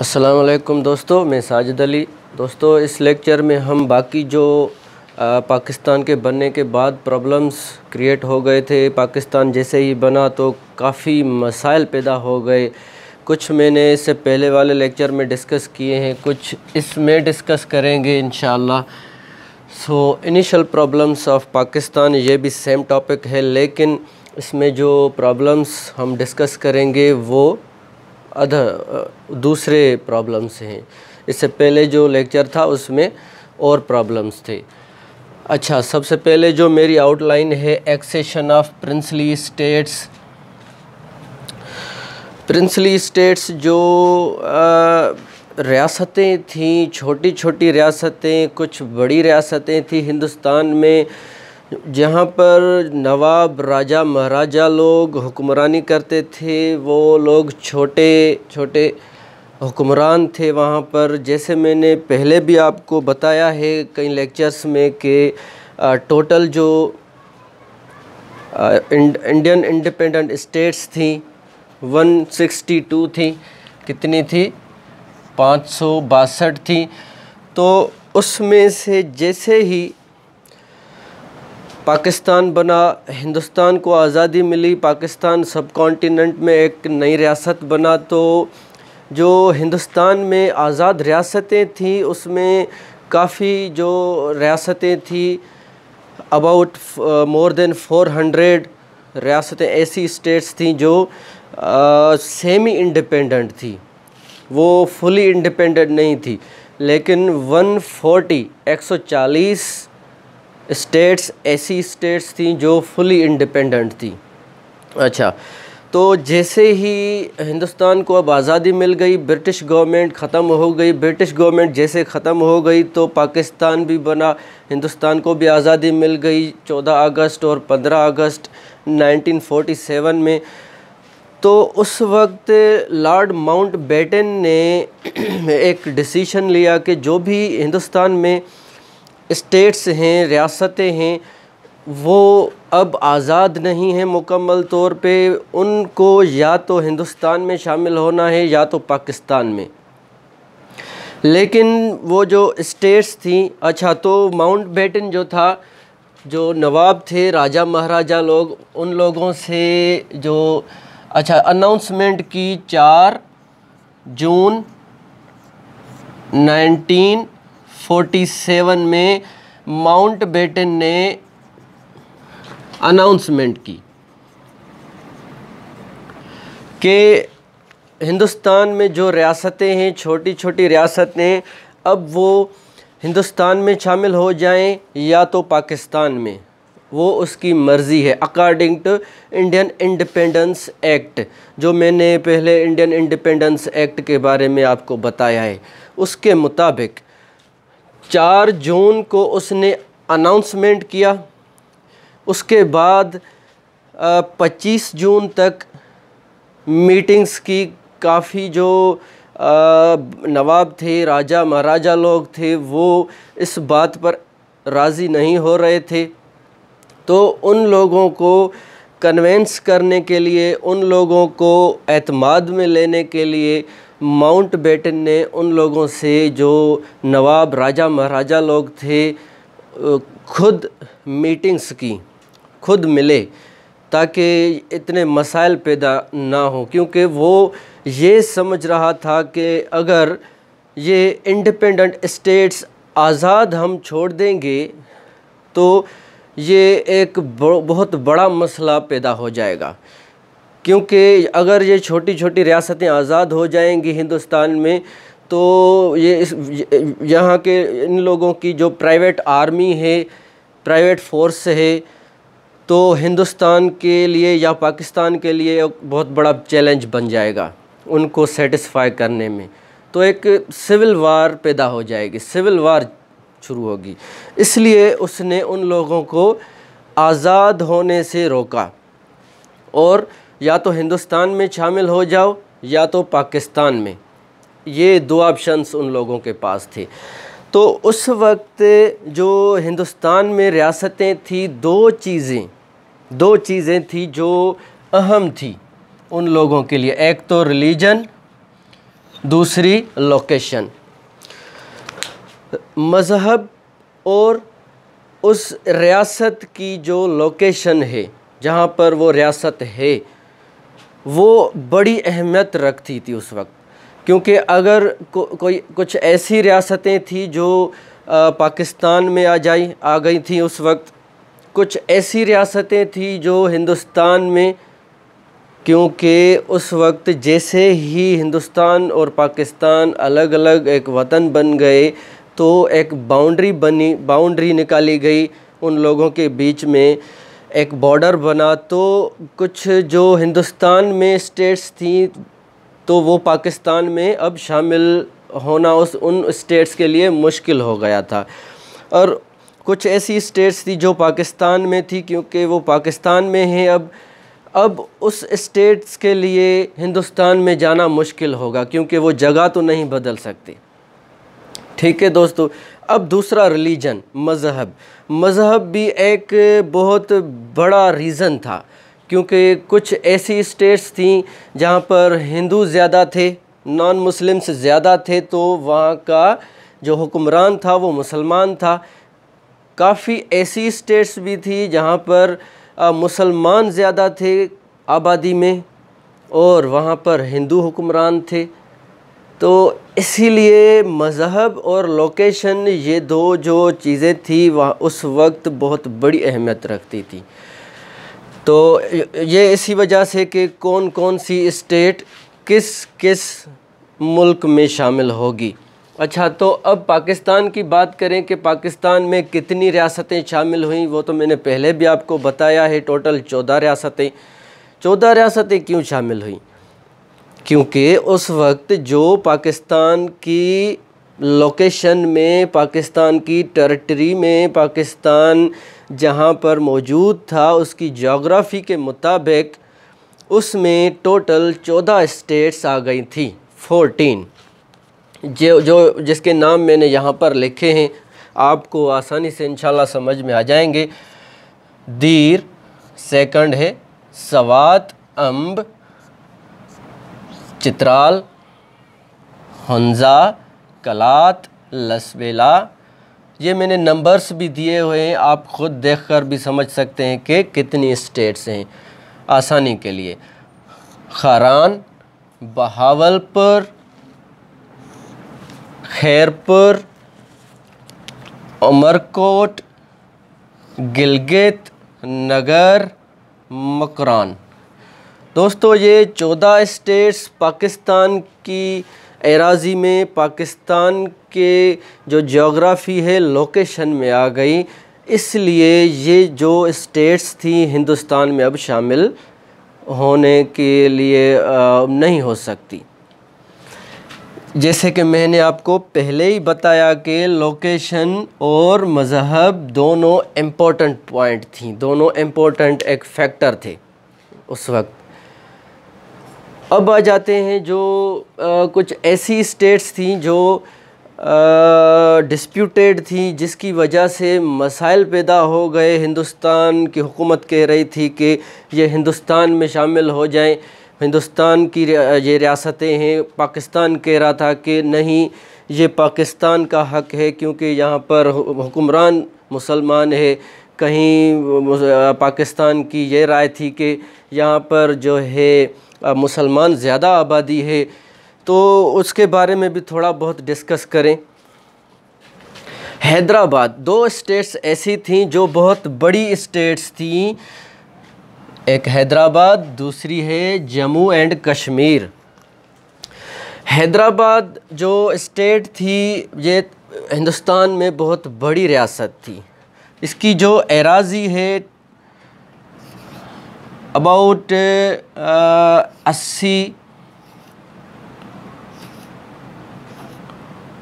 अस्सलाम दोस्तों मैं साजिद अली दोस्तों इस लेक्चर में हम बाकी जो आ, पाकिस्तान के बनने के बाद प्रॉब्लम्स क्रिएट हो गए थे पाकिस्तान जैसे ही बना तो काफ़ी मसाइल पैदा हो गए कुछ मैंने इससे पहले वाले लेक्चर में डिस्कस किए हैं कुछ इसमें डिस्कस करेंगे इन so initial problems of Pakistan ये भी सेम टॉपिक है लेकिन इसमें जो प्रॉब्लम्स हम डिस्कस करेंगे वो अदर uh, दूसरे प्रॉब्लम्स हैं इससे पहले जो लेक्चर था उसमें और प्रॉब्लम्स थे अच्छा सबसे पहले जो मेरी आउटलाइन है accession of princely states princely states जो uh, रियासतें थीं छोटी छोटी रियासतें कुछ बड़ी रियासतें थीं हिंदुस्तान में जहाँ पर नवाब राजा महाराजा लोग हुक्मरानी करते थे वो लोग छोटे छोटे हुक्मरान थे वहाँ पर जैसे मैंने पहले भी आपको बताया है कई लेक्चर्स में कि टोटल जो इंडियन इंडिपेंडेंट स्टेट्स थी 162 थी कितनी थी पाँच थी तो उसमें से जैसे ही पाकिस्तान बना हिंदुस्तान को आज़ादी मिली पाकिस्तान सब कॉन्टीनेंट में एक नई रियासत बना तो जो हिंदुस्तान में आज़ाद रियासतें थीं उसमें काफ़ी जो रियासतें थी about more than four hundred रियासतें ऐसी स्टेट्स थी जो सेमी इंडिपेंडेंट थी वो फुली इंडिपेंडेंट नहीं थी लेकिन 140 140 स्टेट्स ऐसी स्टेट्स थी जो फुली इंडिपेंडेंट थी अच्छा तो जैसे ही हिंदुस्तान को अब आज़ादी मिल गई ब्रिटिश गवर्नमेंट ख़त्म हो गई ब्रिटिश गवर्नमेंट जैसे ख़त्म हो गई तो पाकिस्तान भी बना हिंदुस्तान को भी आज़ादी मिल गई 14 अगस्त और 15 अगस्त 1947 में तो उस वक्त लॉर्ड माउंट बेटन ने एक डिसीशन लिया कि जो भी हिंदुस्तान में स्टेट्स हैं रियासतें हैं वो अब आज़ाद नहीं हैं मुकम्मल तौर पे उनको या तो हिंदुस्तान में शामिल होना है या तो पाकिस्तान में लेकिन वो जो स्टेट्स थी अच्छा तो माउंट बेटन जो था जो नवाब थे राजा महाराजा लोग उन लोगों से जो अच्छा अनाउंसमेंट की चार जून नाइनटीन 1947 में माउंट बेटन ने अनाउंसमेंट की कि हिंदुस्तान में जो रियासतें हैं छोटी छोटी रियासतें अब वो हिंदुस्तान में शामिल हो जाएं या तो पाकिस्तान में वो उसकी मर्ज़ी है according to Indian independence act जो मैंने पहले इंडियन इंडिपेंडेंस एक्ट के बारे में आपको बताया है उसके मुताबिक चार जून को उसने अनाउंसमेंट किया उसके बाद पच्चीस जून तक मीटिंग्स की काफ़ी जो नवाब थे राजा महाराजा लोग थे वो इस बात पर राज़ी नहीं हो रहे थे तो उन लोगों को कन्वेंस करने के लिए उन लोगों को अतमाद में लेने के लिए माउंट बेटन ने उन लोगों से जो नवाब राजा महाराजा लोग थे खुद मीटिंग्स की खुद मिले ताकि इतने मसाइल पैदा ना हो क्योंकि वो ये समझ रहा था कि अगर ये इंडिपेंडेंट स्टेट्स आज़ाद हम छोड़ देंगे तो ये एक बहुत बड़ा मसला पैदा हो जाएगा क्योंकि अगर ये छोटी छोटी रियासतें आज़ाद हो जाएंगी हिंदुस्तान में तो ये इस यहाँ के इन लोगों की जो प्राइवेट आर्मी है प्राइवेट फोर्स है तो हिंदुस्तान के लिए या पाकिस्तान के लिए बहुत बड़ा चैलेंज बन जाएगा उनको सेटिस्फाई करने में तो एक सिविल वार पैदा हो जाएगी सिविल वार शुरू होगी इसलिए उसने उन लोगों को आज़ाद होने से रोका और या तो हिंदुस्तान में शामिल हो जाओ या तो पाकिस्तान में ये दो ऑप्शंस उन लोगों के पास थे तो उस वक्त जो हिंदुस्तान में रियासतें थी दो चीज़ें दो चीज़ें थी जो अहम थी उन लोगों के लिए एक तो रिलीजन दूसरी लोकेशन मज़हब और उस रियासत की जो लोकेशन है जहाँ पर वो रियासत है वो बड़ी अहमियत रखती थी उस वक्त क्योंकि अगर को, कोई कुछ ऐसी रियासतें थी जो आ, पाकिस्तान में आ जाई आ गई थी उस वक्त कुछ ऐसी रियासतें थी जो हिंदुस्तान में क्योंकि उस वक्त जैसे ही हिंदुस्तान और पाकिस्तान अलग अलग एक वतन बन गए तो एक बाउंड्री बनी बाउंड्री निकाली गई उन लोगों के बीच में एक बॉर्डर बना तो कुछ जो हिंदुस्तान में स्टेट्स थी तो वो पाकिस्तान में अब शामिल होना उस उन स्टेट्स के लिए मुश्किल हो गया था और कुछ ऐसी स्टेट्स थी जो पाकिस्तान में थी क्योंकि वो पाकिस्तान में हैं अब अब उस स्टेट्स के लिए हिंदुस्तान में जाना मुश्किल होगा क्योंकि वो जगह तो नहीं बदल सकती ठीक है दोस्तों अब दूसरा रिलीजन मज़हब मज़हब भी एक बहुत बड़ा रीज़न था क्योंकि कुछ ऐसी स्टेट्स थी जहाँ पर हिंदू ज़्यादा थे नॉन मुस्लिम्स ज़्यादा थे तो वहाँ का जो हुक्मरान था वो मुसलमान था काफ़ी ऐसी स्टेट्स भी थी जहाँ पर मुसलमान ज़्यादा थे आबादी में और वहाँ पर हिंदू हुक्मरान थे तो इसीलिए मज़हब और लोकेशन ये दो जो चीज़ें थी वह उस वक्त बहुत बड़ी अहमियत रखती थी तो ये इसी वजह से कि कौन कौन सी स्टेट किस किस मुल्क में शामिल होगी अच्छा तो अब पाकिस्तान की बात करें कि पाकिस्तान में कितनी रियासतें शामिल हुई वो तो मैंने पहले भी आपको बताया है टोटल चौदह रियासतें चौदह रियासतें क्यों शामिल हुई क्योंकि उस वक्त जो पाकिस्तान की लोकेशन में पाकिस्तान की टेरिटरी में पाकिस्तान जहां पर मौजूद था उसकी जोग्राफ़ी के मुताबिक उसमें टोटल चौदह स्टेट्स आ गई थी फोर्टीन जो जो जिसके नाम मैंने यहाँ पर लिखे हैं आपको आसानी से इंशाल्लाह समझ में आ जाएंगे दीर सेकंड है सवात अम्ब चित्राल हंजा कलात लसबेला ये मैंने नंबर्स भी दिए हुए हैं आप ख़ुद देखकर भी समझ सकते हैं कि कितनी स्टेट्स हैं आसानी के लिए खारान बहावलपुर खैरपुर उमरकोट गिलगित नगर मकरान दोस्तों ये चौदह स्टेट्स पाकिस्तान की एराजी में पाकिस्तान के जो जोग्राफ़ी है लोकेशन में आ गई इसलिए ये जो स्टेट्स थी हिंदुस्तान में अब शामिल होने के लिए नहीं हो सकती जैसे कि मैंने आपको पहले ही बताया कि लोकेशन और मज़हब दोनों इम्पोर्टेंट पॉइंट थी दोनों इम्पोर्टेंट एक फैक्टर थे उस वक्त अब आ जाते हैं जो आ, कुछ ऐसी स्टेट्स थी जो डिस्प्यूटेड थी जिसकी वजह से मसाइल पैदा हो गए हिंदुस्तान की हुकूमत कह रही थी कि ये हिंदुस्तान में शामिल हो जाएं हिंदुस्तान की ये रियासतें हैं पाकिस्तान कह रहा था कि नहीं ये पाकिस्तान का हक है क्योंकि यहाँ पर हुक्मरान मुसलमान है कहीं पाकिस्तान की ये राय थी कि यहाँ पर जो है मुसलमान ज़्यादा आबादी है तो उसके बारे में भी थोड़ा बहुत डिस्कस करें हैदराबाद दो स्टेट्स ऐसी थी जो बहुत बड़ी स्टेट्स थी एक हैदराबाद दूसरी है जम्मू एंड कश्मीर हैदराबाद जो स्टेट थी ये हिंदुस्तान में बहुत बड़ी रियासत थी इसकी जो एराजी है अबाउट uh, uh, अस्सी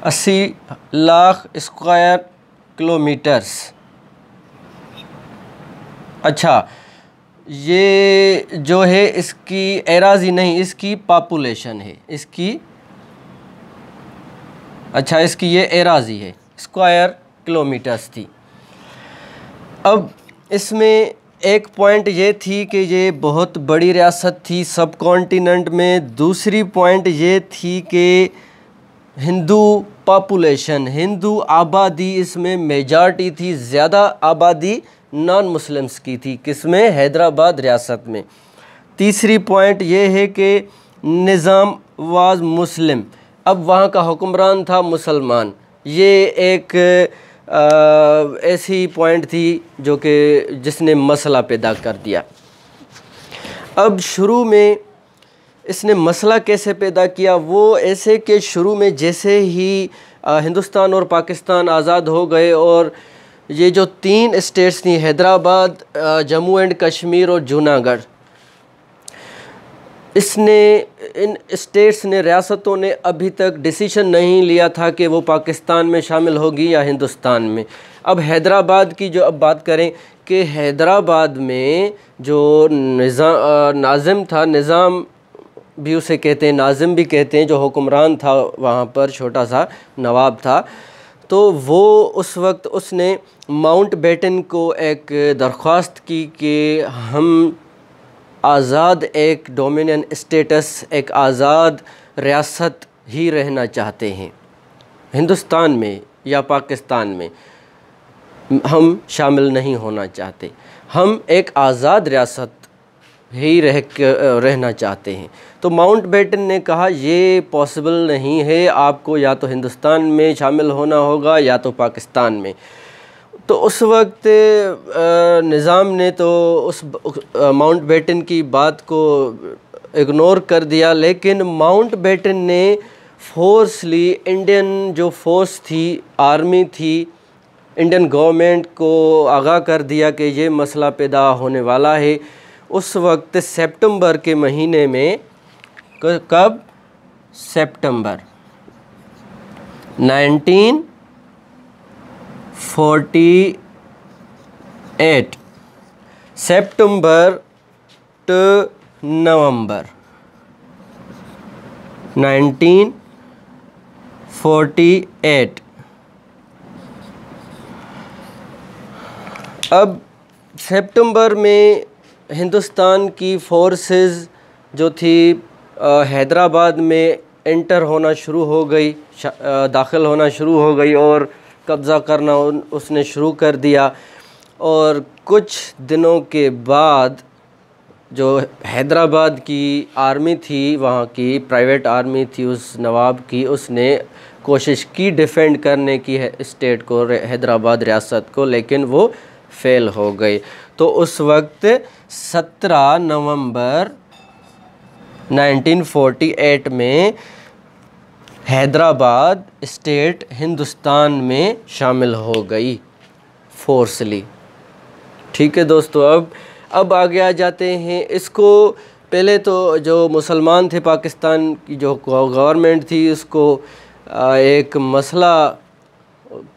अस्सी लाख स्क्वायर किलोमीटर्स अच्छा ये जो है इसकी एराजी नहीं इसकी पापुलेशन है इसकी अच्छा इसकी ये एराजी है स्क्वायर किलोमीटर्स थी अब इसमें एक पॉइंट ये थी कि ये बहुत बड़ी रियासत थी सब कॉन्टीनेंट में दूसरी पॉइंट ये थी कि हिंदू पापुलेशन हिंदू आबादी इसमें मेजॉरिटी थी ज़्यादा आबादी नॉन मुस्लिम्स की थी किसमें हैदराबाद रियासत में तीसरी पॉइंट ये है कि निज़ाम वाज मुस्लिम अब वहाँ का हुक्मरान था मुसलमान ये एक ऐसी पॉइंट थी जो कि जिसने मसला पैदा कर दिया अब शुरू में इसने मसला कैसे पैदा किया वो ऐसे कि शुरू में जैसे ही आ, हिंदुस्तान और पाकिस्तान आज़ाद हो गए और ये जो तीन स्टेट्स थी हैदराबाद जम्मू एंड कश्मीर और जूनागढ़ इसने इन स्टेट्स ने रियासतों ने अभी तक डिसीजन नहीं लिया था कि वो पाकिस्तान में शामिल होगी या हिंदुस्तान में अब हैदराबाद की जो अब बात करें कि हैदराबाद में जो निज़ा नाजिम था निज़ाम भी उसे कहते हैं नाजिम भी कहते हैं जो हुक्मरान था वहाँ पर छोटा सा नवाब था तो वो उस वक्त उसने माउंट बेटन को एक दरख्वास्त की कि हम आज़ाद एक डोमिनियन स्टेटस एक आज़ाद रियासत ही रहना चाहते हैं हिंदुस्तान में या पाकिस्तान में हम शामिल नहीं होना चाहते हम एक आज़ाद रियासत ही रह रहना चाहते हैं तो माउंट बेटन ने कहा ये पॉसिबल नहीं है आपको या तो हिंदुस्तान में शामिल होना होगा या तो पाकिस्तान में तो उस वक्त निज़ाम ने तो उस माउंट बेटन की बात को इग्नोर कर दिया लेकिन माउंट बेटन ने फोर्सली इंडियन जो फोर्स थी आर्मी थी इंडियन गवर्नमेंट को आगाह कर दिया कि ये मसला पैदा होने वाला है उस वक्त सितंबर के महीने में कब September forty eight September to November nineteen forty eight अब सेप्टम्बर में हिंदुस्तान की फोर्सेस जो थी हैदराबाद में एंटर होना शुरू हो गई दाखिल होना शुरू हो गई और कब्ज़ा करना उसने शुरू कर दिया और कुछ दिनों के बाद जो हैदराबाद की आर्मी थी वहाँ की प्राइवेट आर्मी थी उस नवाब की उसने कोशिश की डिफेंड करने की है स्टेट को हैदराबाद रियासत को लेकिन वो फेल हो गई तो उस वक्त 17 नवंबर 1948 में हैदराबाद स्टेट हिंदुस्तान में शामिल हो गई फोर्सली ठीक है दोस्तों अब अब आगे आ जाते हैं इसको पहले तो जो मुसलमान थे पाकिस्तान की जो गवर्नमेंट थी उसको एक मसला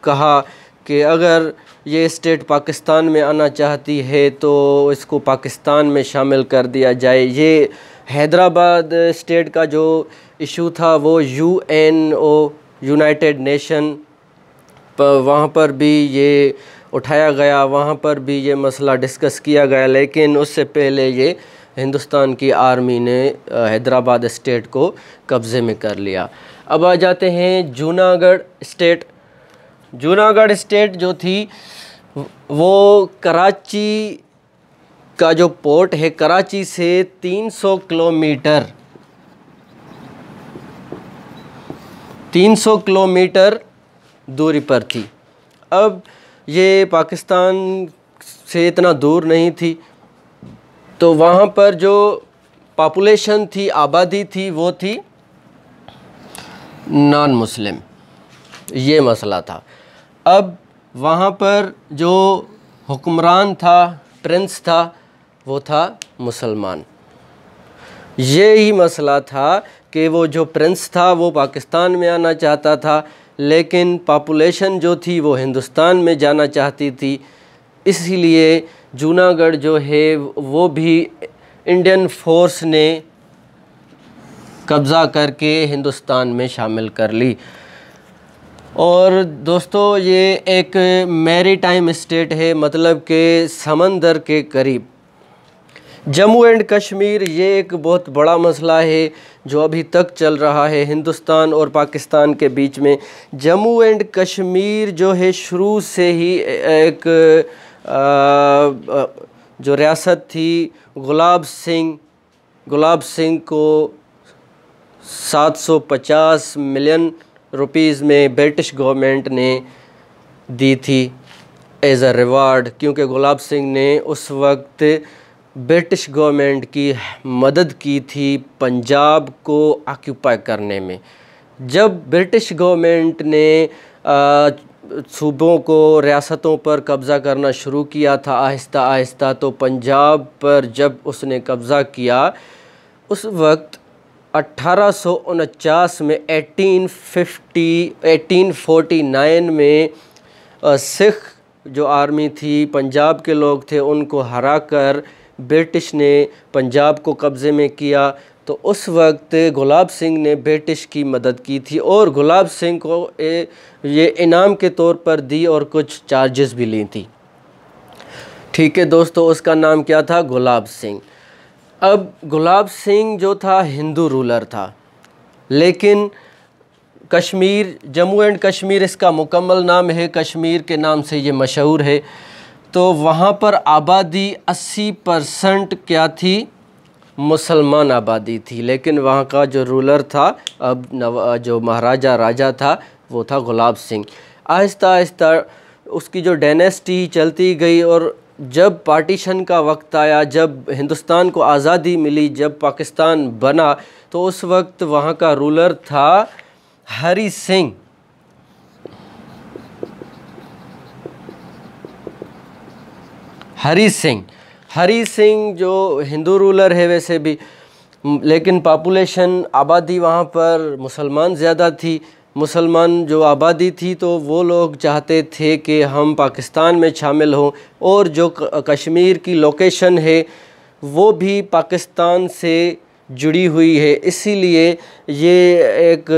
कहा कि अगर ये स्टेट पाकिस्तान में आना चाहती है तो इसको पाकिस्तान में शामिल कर दिया जाए ये हैदराबाद स्टेट का जो इशू था वो U N O unite nation वहाँ पर भी ये उठाया गया वहाँ पर भी ये मसला डिस्कस किया गया लेकिन उससे पहले ये हिंदुस्तान की आर्मी ने हैदराबाद स्टेट को कब्ज़े में कर लिया अब आ जाते हैं जूनागढ़ स्टेट जूनागढ़ स्टेट जो थी वो कराची का जो पोर्ट है कराची से 300 किलोमीटर 300 किलोमीटर दूरी पर थी अब ये पाकिस्तान से इतना दूर नहीं थी तो वहाँ पर जो पापुलेशन थी आबादी थी वो थी नॉन मुस्लिम ये मसला था अब वहाँ पर जो हुक्मरान था प्रिंस था वो था मुसलमान ये ही मसला था कि वो जो प्रिंस था वो पाकिस्तान में आना चाहता था लेकिन पापुलेशन जो थी वो हिंदुस्तान में जाना चाहती थी इसीलिए जूनागढ़ जो है वो भी इंडियन फोर्स ने कब्ज़ा करके हिंदुस्तान में शामिल कर ली और दोस्तों ये एक मेरी टाइम स्टेट है मतलब के समंदर के करीब जम्मू एंड कश्मीर ये एक बहुत बड़ा मसला है जो अभी तक चल रहा है हिंदुस्तान और पाकिस्तान के बीच में जम्मू एंड कश्मीर जो है शुरू से ही एक जो रियासत थी गुलाब सिंह गुलाब सिंह को 750 मिलियन रुपीज़ में ब्रिटिश गवर्नमेंट ने दी थी एज़ अ रिवार्ड क्योंकि गुलाब सिंह ने उस वक्त ब्रिटिश गवर्नमेंट की मदद की थी पंजाब को आक्यूपाई करने में जब ब्रिटिश गवर्नमेंट ने आ, सूबों को रियासतों पर कब्ज़ा करना शुरू किया था आहिस्ता आहिस्ता तो पंजाब पर जब उसने कब्ज़ा किया उस वक्त अट्ठारह में 1850 1849 में सिख जो आर्मी थी पंजाब के लोग थे उनको हराकर कर ब्रिटिश ने पंजाब को कब्ज़े में किया तो उस वक्त गुलाब सिंह ने ब्रिटिश की मदद की थी और गुलाब सिंह को ए, ये इनाम के तौर पर दी और कुछ चार्जेस भी ली थी ठीक है दोस्तों उसका नाम क्या था गुलाब सिंह अब गुलाब सिंह जो था हिंदू रूलर था लेकिन कश्मीर जम्मू एंड कश्मीर इसका मुकम्मल नाम है कश्मीर के नाम से ये मशहूर है तो वहाँ पर आबादी 80 परसेंट क्या थी मुसलमान आबादी थी लेकिन वहाँ का जो रूलर था अब जो महाराजा राजा था वो था गुलाब सिंह आहिस्ता आहिस्ता उसकी जो डेनेस्टी चलती गई और जब पार्टीशन का वक्त आया जब हिंदुस्तान को आज़ादी मिली जब पाकिस्तान बना तो उस वक्त वहाँ का रूलर था हरी सिंह हरी सिंह हरी सिंह जो हिंदू रूलर है वैसे भी लेकिन पापुलेशन आबादी वहाँ पर मुसलमान ज़्यादा थी मुसलमान जो आबादी थी तो वो लोग चाहते थे कि हम पाकिस्तान में शामिल हों और जो कश्मीर की लोकेशन है वो भी पाकिस्तान से जुड़ी हुई है इसीलिए ये एक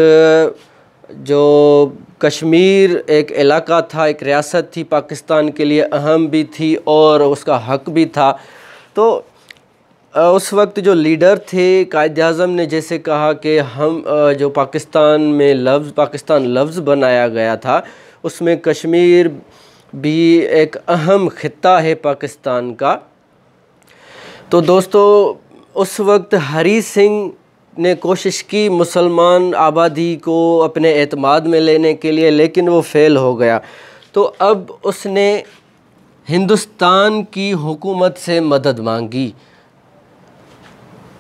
जो कश्मीर एक इलाका था एक रियासत थी पाकिस्तान के लिए अहम भी थी और उसका हक भी था तो उस वक्त जो लीडर थे कायद अजम ने जैसे कहा कि हम जो पाकिस्तान में लफ्ज़ पाकिस्तान लफ्ज़ बनाया गया था उसमें कश्मीर भी एक अहम ख़त्ता है पाकिस्तान का तो दोस्तों उस वक्त हरी सिंह ने कोशिश की मुसलमान आबादी को अपने अतमाद में लेने के लिए लेकिन वो फ़ेल हो गया तो अब उसने हिंदुस्तान की हुकूमत से मदद मांगी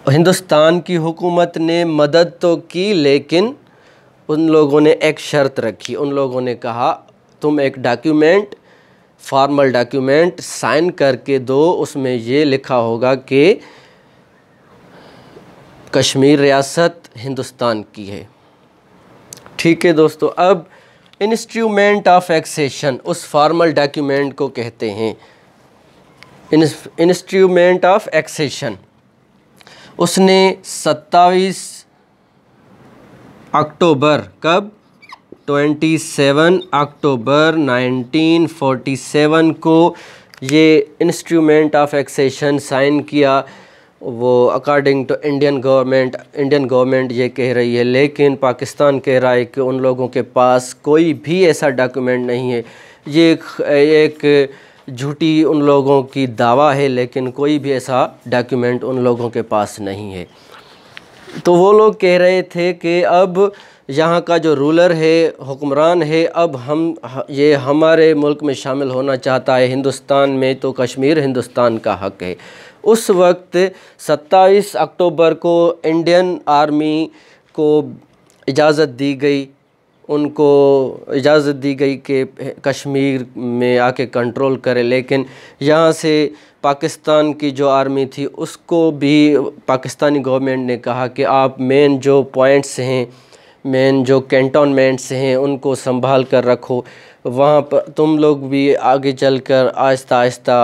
हिंदुस्तान की हुकूमत ने मदद तो की लेकिन उन लोगों ने एक शर्त रखी उन लोगों ने कहा तुम एक डॉक्यूमेंट फॉर्मल डॉक्यूमेंट साइन करके दो उसमें ये लिखा होगा कि कश्मीर रियासत हिंदुस्तान की है ठीक है दोस्तों अब इंस्ट्रूमेंट ऑफ एक्सेशन उस फॉर्मल डॉक्यूमेंट को कहते हैं इंस्ट्रूमेंट ऑफ एक्सेशन उसने 27 अक्टूबर कब 27 अक्टूबर 1947 को ये इंस्ट्रूमेंट ऑफ एक्सेशन साइन किया वो according to Indian government Indian government ये कह रही है लेकिन पाकिस्तान कह रहा है कि उन लोगों के पास कोई भी ऐसा डॉक्यूमेंट नहीं है ये एक झूठी उन लोगों की दावा है लेकिन कोई भी ऐसा डॉक्यूमेंट उन लोगों के पास नहीं है तो वो लोग कह रहे थे कि अब यहाँ का जो रूलर है हुक्मरान है अब हम ये हमारे मुल्क में शामिल होना चाहता है हिंदुस्तान में तो कश्मीर हिंदुस्तान का हक है उस वक्त 27 अक्टूबर को इंडियन आर्मी को इजाज़त दी गई उनको इजाज़त दी गई कि कश्मीर में आके कंट्रोल करें लेकिन यहाँ से पाकिस्तान की जो आर्मी थी उसको भी पाकिस्तानी गवर्नमेंट ने कहा कि आप मेन जो पॉइंट्स हैं मेन जो कैंटोनमेंट्स हैं उनको संभाल कर रखो वहाँ पर तुम लोग भी आगे चलकर आहिस्ता आहिस्ता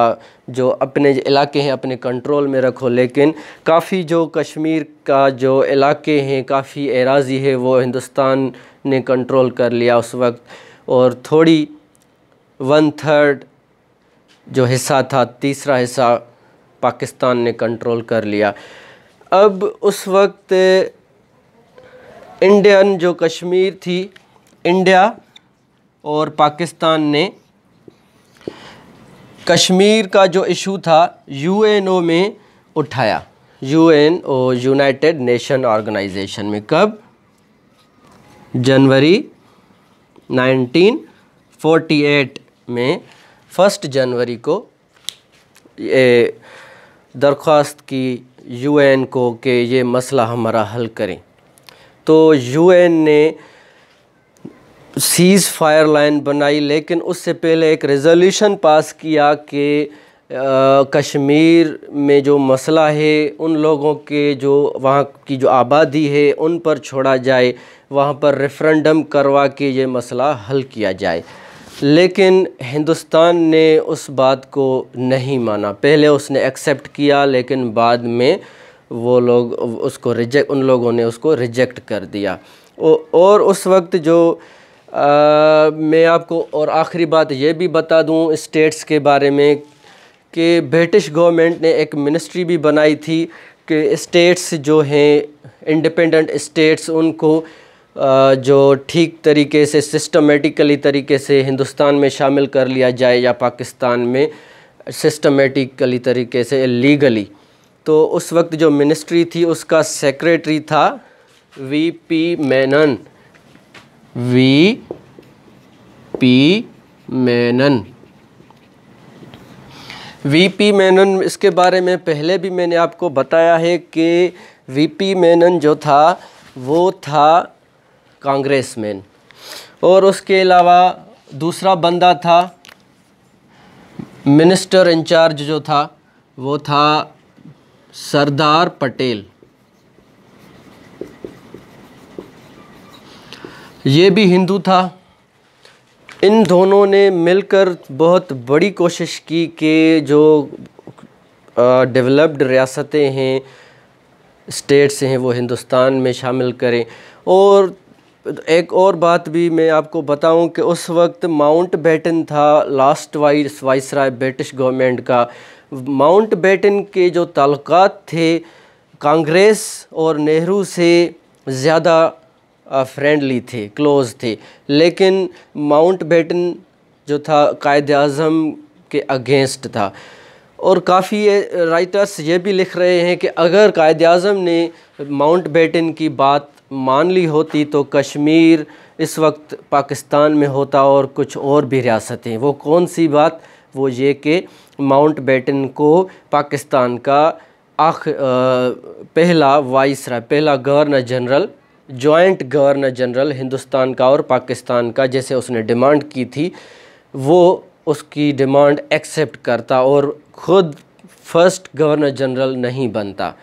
जो अपने इलाके हैं अपने कंट्रोल में रखो लेकिन काफ़ी जो कश्मीर का जो इलाके हैं काफ़ी एराजी है वो हिंदुस्तान ने कंट्रोल कर लिया उस वक्त और थोड़ी वन थर्ड जो हिस्सा था तीसरा हिस्सा पाकिस्तान ने कंट्रोल कर लिया अब उस वक्त इंडियन जो कश्मीर थी इंडिया और पाकिस्तान ने कश्मीर का जो इशू था यूएनओ में उठाया यूएन और यूनाइटेड नेशन ऑर्गेनाइजेशन में कब जनवरी 1948 में फर्स्ट जनवरी को ये दरख्वास्त की यूएन को कि ये मसला हमारा हल करें तो यूएन ने सीज़ फायर लाइन बनाई लेकिन उससे पहले एक रेजोल्यूशन पास किया कि कश्मीर में जो मसला है उन लोगों के जो वहाँ की जो आबादी है उन पर छोड़ा जाए वहाँ पर रेफरेंडम करवा के ये मसला हल किया जाए लेकिन हिंदुस्तान ने उस बात को नहीं माना पहले उसने एक्सेप्ट किया लेकिन बाद में वो लोग उसको रिजेक्ट उन लोगों ने उसको रिजेक्ट कर दिया और उस वक्त जो मैं आपको और आखिरी बात यह भी बता दूँ स्टेट्स के बारे में कि ब्रिटिश गवर्नमेंट ने एक मिनिस्ट्री भी बनाई थी कि स्टेट्स जो हैं इंडिपेंडेंट स्टेट्स उनको जो ठीक तरीके से सिस्टमेटिकली तरीके से हिंदुस्तान में शामिल कर लिया जाए या पाकिस्तान में सिस्टमेटिकली तरीके से लीगली तो उस वक्त जो मिनिस्ट्री थी उसका सेक्रेटरी था V P Menon V P Menon V P Menon इसके बारे में पहले भी मैंने आपको बताया है कि वी पी मैनन जो था वो था कांग्रेसमैन और उसके अलावा दूसरा बंदा था मिनिस्टर इंचार्ज जो था वो था सरदार पटेल ये भी हिंदू था इन दोनों ने मिलकर बहुत बड़ी कोशिश की कि जो डेवलप्ड रियासतें हैं स्टेट्स हैं वो हिंदुस्तान में शामिल करें और एक और बात भी मैं आपको बताऊं कि उस वक्त माउंट बैटन था last vice viceroy British government का माउंट बैटन के जो ताल्लुक थे कांग्रेस और नेहरू से ज़्यादा फ्रेंडली थे क्लोज थे लेकिन माउंट बेटन जो था कायद अज़म के अगेंस्ट था और काफ़ी राइटर्स ये भी लिख रहे हैं कि अगर कायद अज़म ने माउंट बेटन की बात मान ली होती तो कश्मीर इस वक्त पाकिस्तान में होता और कुछ और भी रियासतें वो कौन सी बात वो ये कि माउंट बेटन को पाकिस्तान का आख पहला वाइसरा पहला governor general joint governor general Hindustan का और पाकिस्तान का जैसे उसने डिमांड की थी वो उसकी डिमांड एक्सेप्ट करता और ख़ुद फर्स्ट गवर्नर जनरल नहीं बनता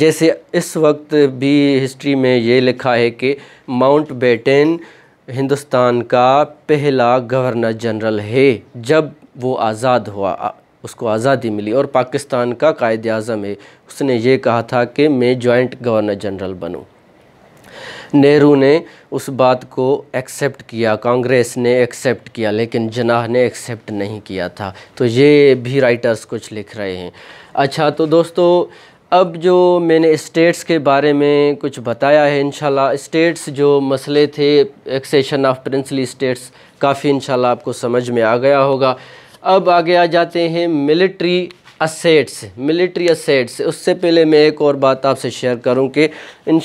जैसे इस वक्त भी हिस्ट्री में ये लिखा है कि माउंट बेटेन हिंदुस्तान का पहला गवर्नर जनरल है जब वो आज़ाद हुआ उसको आज़ादी मिली और पाकिस्तान का कायद अज़म है उसने ये कहा था कि मैं जॉइंट गवर्नर जनरल बनूँ नेहरू ने उस बात को एक्सेप्ट किया कांग्रेस ने एक्सेप्ट किया लेकिन जनाह ने एक्सेप्ट नहीं किया था तो ये भी राइटर्स कुछ लिख रहे हैं अच्छा तो दोस्तों अब जो मैंने स्टेट्स के बारे में कुछ बताया है इंशाल्लाह स्टेट्स जो मसले थे एक्सेशन ऑफ प्रिंसली स्टेट्स काफ़ी इनशाला आपको समझ में आ गया होगा अब आगे आ जाते हैं मिलिट्री असेट्स मिलिट्री असेट्स उससे पहले मैं एक और बात आपसे शेयर करूं कि इन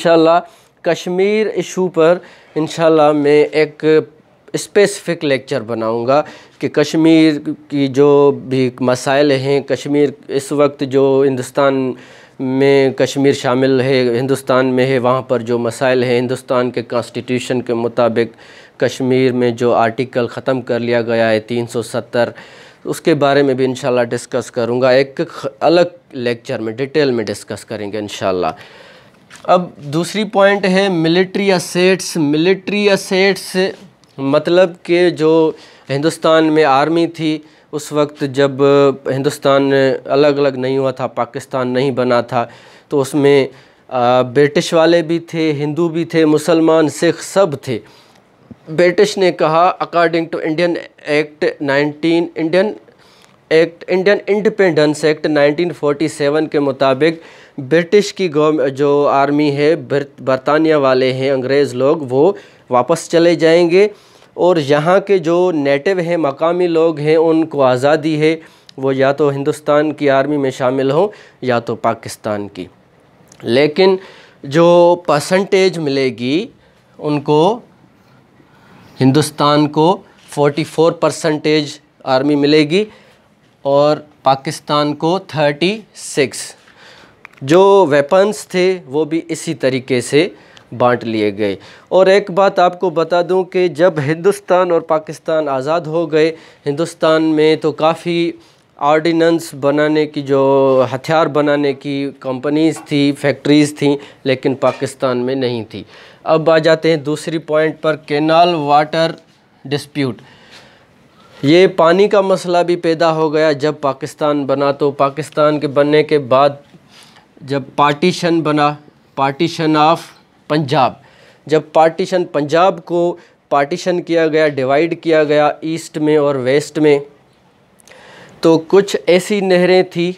कश्मीर इशू पर इन मैं एक स्पेसिफ़िक लेक्चर बनाऊंगा कि कश्मीर की जो भी मसाइल हैं कश्मीर इस वक्त जो हिंदुस्तान में कश्मीर शामिल है हिंदुस्तान में है वहाँ पर जो मसाइल हैं हिंदुस्तान के कॉन्स्टिट्यूशन के मुताबिक कश्मीर में जो आर्टिकल ख़त्म कर लिया गया है 370 उसके बारे में भी इन डिस्कस करूँगा एक अलग लेक्चर में डिटेल में डिस्कस करेंगे इनशाला अब दूसरी पॉइंट है मिलिट्री असेट्स मिलिट्री असेट्स मतलब के जो हिंदुस्तान में आर्मी थी उस वक्त जब हिंदुस्तान अलग अलग नहीं हुआ था पाकिस्तान नहीं बना था तो उसमें ब्रिटिश वाले भी थे हिंदू भी थे मुसलमान सिख सब थे ब्रिटिश ने कहा according to Indian act 19 Indian act Indian independence act 1947 के मुताबिक ब्रिटिश की जो आर्मी है बरतानिया वाले हैं अंग्रेज़ लोग वो वापस चले जाएंगे और यहाँ के जो नेटिव हैं मकामी लोग हैं उनको आज़ादी है वो या तो हिंदुस्तान की आर्मी में शामिल हों या तो पाकिस्तान की लेकिन जो परसेंटेज मिलेगी उनको हिंदुस्तान को 44 परसेंटेज आर्मी मिलेगी और पाकिस्तान को 36 जो वेपन्स थे वो भी इसी तरीके से बांट लिए गए और एक बात आपको बता दूं कि जब हिंदुस्तान और पाकिस्तान आज़ाद हो गए हिंदुस्तान में तो काफ़ी आर्डिनेंस बनाने की जो हथियार बनाने की कंपनीज थी फैक्ट्रीज़ थी लेकिन पाकिस्तान में नहीं थी अब आ जाते हैं दूसरी पॉइंट पर केनाल वाटर डिस्प्यूट ये पानी का मसला भी पैदा हो गया जब पाकिस्तान बना तो पाकिस्तान के बनने के बाद जब पार्टीशन बना पार्टीशन ऑफ पंजाब जब पार्टीशन पंजाब को पार्टीशन किया गया डिवाइड किया गया ईस्ट में और वेस्ट में तो कुछ ऐसी नहरें थी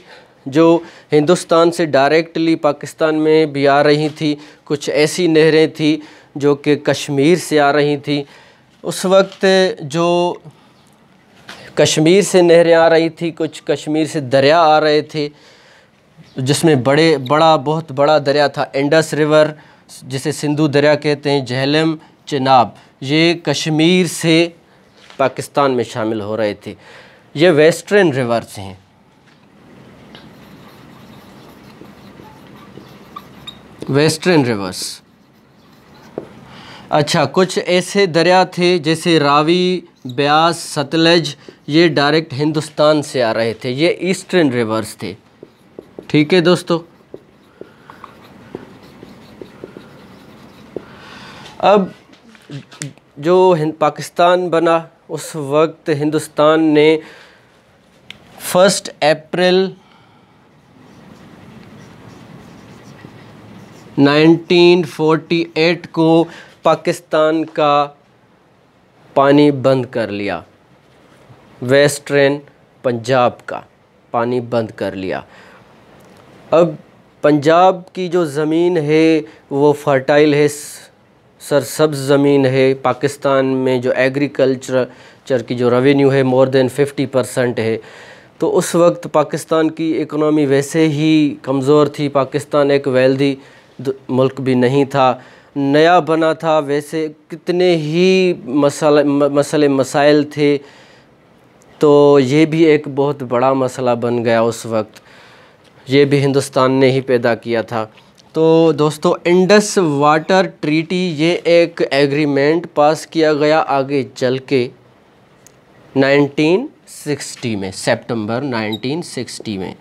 जो हिंदुस्तान से डायरेक्टली पाकिस्तान में भी आ रही थी कुछ ऐसी नहरें थी जो कि कश्मीर से आ रही थी उस वक्त जो कश्मीर से नहरें आ रही थी कुछ कश्मीर से दरिया आ रहे थे जिसमें बड़े बड़ा बहुत बड़ा दरिया था इंडस रिवर जिसे सिंधु दरिया कहते हैं जहलम चिनाब ये कश्मीर से पाकिस्तान में शामिल हो रहे थे ये वेस्टर्न रिवर्स हैं वेस्टर्न रिवर्स अच्छा कुछ ऐसे दरिया थे जैसे रावी ब्यास सतलज ये डायरेक्ट हिंदुस्तान से आ रहे थे ये ईस्टर्न रिवर्स थे ठीक है दोस्तों अब जो पाकिस्तान बना उस वक्त हिंदुस्तान ने फर्स्ट अप्रैल 1948 को पाकिस्तान का पानी बंद कर लिया वेस्टर्न पंजाब का पानी बंद कर लिया अब पंजाब की जो ज़मीन है वो फर्टाइल है सरसब्ज़ ज़मीन है पाकिस्तान में जो एग्रीकल्चर की जो रेवेन्यू है मोर देन 50 परसेंट है तो उस वक्त पाकिस्तान की इकनॉमी वैसे ही कमज़ोर थी पाकिस्तान एक वेल्दी मुल्क भी नहीं था नया बना था वैसे कितने ही मसाले मसले मसाइल थे तो ये भी एक बहुत बड़ा मसला बन गया उस वक्त ये भी हिंदुस्तान ने ही पैदा किया था तो दोस्तों इंडस वाटर ट्रीटी ये एक एग्रीमेंट पास किया गया आगे चल के 1960 में सितंबर 1960 में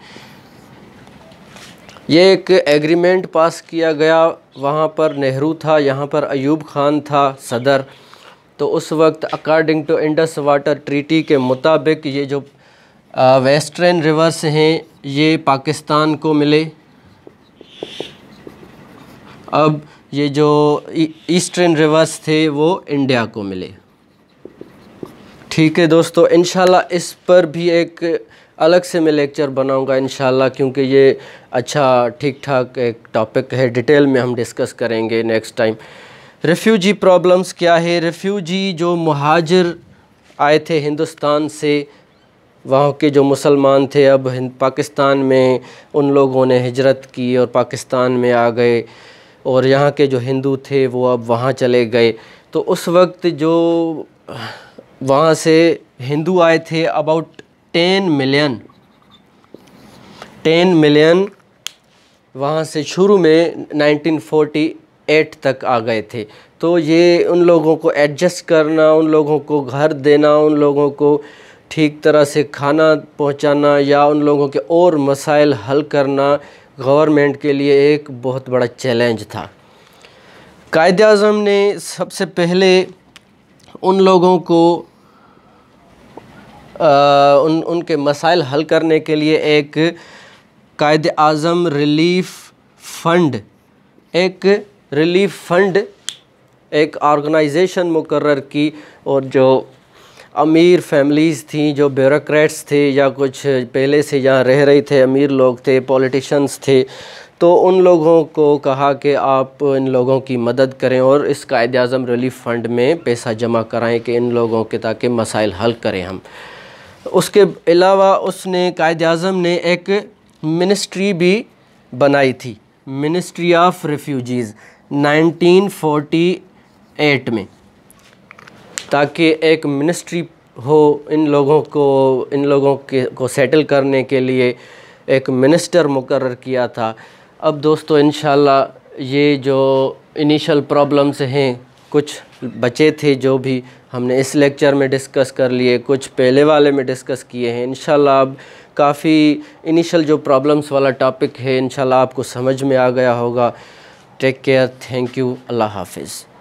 ये एक एग्रीमेंट पास किया गया वहाँ पर नेहरू था यहाँ पर अयूब खान था सदर तो उस वक्त according to Indus water treaty के मुताबिक ये जो वेस्टर्न रिवर्स हैं ये पाकिस्तान को मिले अब ये जो ईस्टर्न रिवर्स थे वो इंडिया को मिले ठीक है दोस्तों इन इस पर भी एक अलग से मैं लेक्चर बनाऊंगा इन क्योंकि ये अच्छा ठीक ठाक एक टॉपिक है डिटेल में हम डिस्कस करेंगे नेक्स्ट टाइम रेफ्यूजी प्रॉब्लम्स क्या है रेफ्यूजी जो महाजर आए थे हिंदुस्तान से वहाँ के जो मुसलमान थे अब पाकिस्तान में उन लोगों ने हिजरत की और पाकिस्तान में आ गए और यहाँ के जो हिंदू थे वो अब वहाँ चले गए तो उस वक्त जो वहाँ से हिंदू आए थे about ten million ten million वहाँ से शुरू में 1948 तक आ गए थे तो ये उन लोगों को एडजस्ट करना उन लोगों को घर देना उन लोगों को ठीक तरह से खाना पहुंचाना या उन लोगों के और मसाइल हल करना गवर्नमेंट के लिए एक बहुत बड़ा चैलेंज था कायद अज़म ने सबसे पहले उन लोगों को आ, उन उनके मसाइल हल करने के लिए एक कायद अज़म रिलीफ़ फ़ंड एक रिलीफ़ फ़ंड एक ऑर्गेनाइजेशन मुकर की और जो अमीर फैमिलीज़ थी जो ब्यूरोक्रेट्स थे या कुछ पहले से यहाँ रह रहे थे अमीर लोग थे पॉलिटिशन्स थे तो उन लोगों को कहा कि आप इन लोगों की मदद करें और इस कायद अज़म रिलीफ़ फ़ंड में पैसा जमा कराएं कि इन लोगों के ताकि मसाइल हल करें हम उसके अलावा उसने कायद अज़म ने एक मिनिस्ट्री भी बनाई थी मिनिस्ट्री ऑफ रेफ्यूजीज़ 1948 में ताकि एक मिनिस्ट्री हो इन लोगों को इन लोगों के को सेटल करने के लिए एक मिनिस्टर मुकर किया था अब दोस्तों इन ये जो इनिशियल प्रॉब्लम्स हैं कुछ बचे थे जो भी हमने इस लेक्चर में डिस्कस कर लिए कुछ पहले वाले में डिस्कस किए हैं इन अब काफ़ी इनिशियल जो प्रॉब्लम्स वाला टॉपिक है इन आपको समझ में आ गया होगा टेक केयर थैंक यू अल्लाह हाफिज़